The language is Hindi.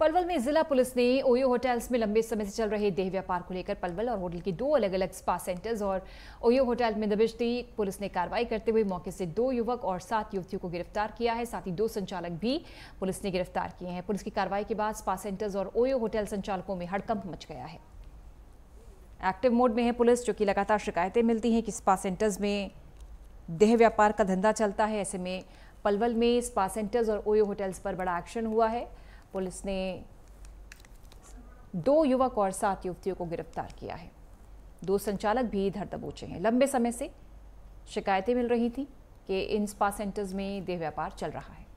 पलवल में जिला पुलिस ने ओयो होटल्स में लंबे समय से चल रहे देह व्यापार को लेकर पलवल और होटल के दो अलग अलग स्पा सेंटर्स और ओयो होटल में दबिश दी पुलिस ने कार्रवाई करते हुए मौके से दो युवक और सात युवतियों को गिरफ्तार किया है साथ ही दो संचालक भी पुलिस ने गिरफ्तार किए हैं पुलिस की कार्रवाई के बाद स्पा सेंटर्स और ओयो होटल संचालकों में हड़कंप मच गया है एक्टिव मोड में है पुलिस जो कि लगातार शिकायतें मिलती हैं कि स्पा सेंटर्स में देह व्यापार का धंधा चलता है ऐसे में पलवल में स्पा सेंटर्स और ओयो होटल्स पर बड़ा एक्शन हुआ है पुलिस ने दो युवक और सात युवतियों को गिरफ्तार किया है दो संचालक भी धर दबोचे हैं लंबे समय से शिकायतें मिल रही थी कि इन स्पा सेंटर्स में देह व्यापार चल रहा है